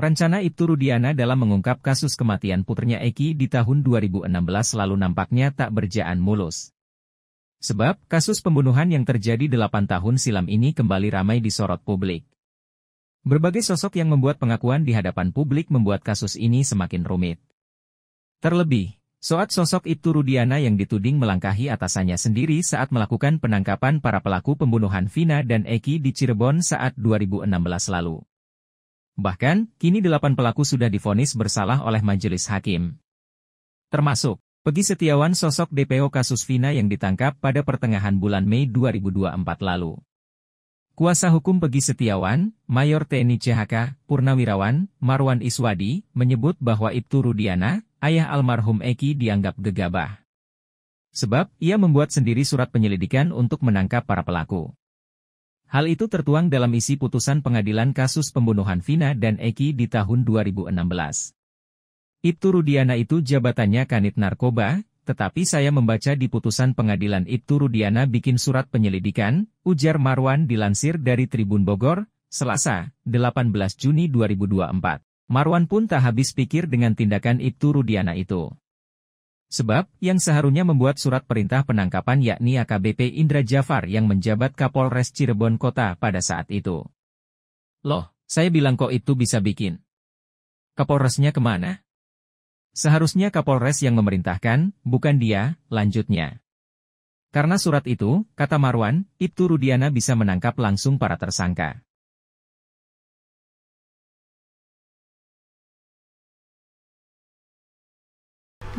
Rencana Ibtu Rudiana dalam mengungkap kasus kematian putrinya Eki di tahun 2016 lalu nampaknya tak berjalan mulus. Sebab, kasus pembunuhan yang terjadi 8 tahun silam ini kembali ramai disorot publik. Berbagai sosok yang membuat pengakuan di hadapan publik membuat kasus ini semakin rumit. Terlebih, soat sosok Ibtu Rudiana yang dituding melangkahi atasannya sendiri saat melakukan penangkapan para pelaku pembunuhan Vina dan Eki di Cirebon saat 2016 lalu. Bahkan, kini delapan pelaku sudah difonis bersalah oleh majelis hakim. Termasuk, Pegi Setiawan sosok DPO kasus Vina yang ditangkap pada pertengahan bulan Mei 2024 lalu. Kuasa hukum Pegi Setiawan, Mayor TNI CHK, Purnawirawan, Marwan Iswadi, menyebut bahwa Ibtu Rudiana, ayah almarhum Eki dianggap gegabah. Sebab, ia membuat sendiri surat penyelidikan untuk menangkap para pelaku. Hal itu tertuang dalam isi putusan pengadilan kasus pembunuhan Vina dan Eki di tahun 2016. Ibtu Rudiana itu jabatannya kanit narkoba, tetapi saya membaca di putusan pengadilan Ibtu Rudiana bikin surat penyelidikan, ujar Marwan dilansir dari Tribun Bogor, Selasa, 18 Juni 2024. Marwan pun tak habis pikir dengan tindakan Ibtu Rudiana itu. Sebab, yang seharusnya membuat surat perintah penangkapan yakni AKBP Indra Jafar yang menjabat Kapolres Cirebon Kota pada saat itu. Loh, saya bilang kok itu bisa bikin. Kapolresnya kemana? Seharusnya Kapolres yang memerintahkan, bukan dia, lanjutnya. Karena surat itu, kata Marwan, Ibtu Rudiana bisa menangkap langsung para tersangka.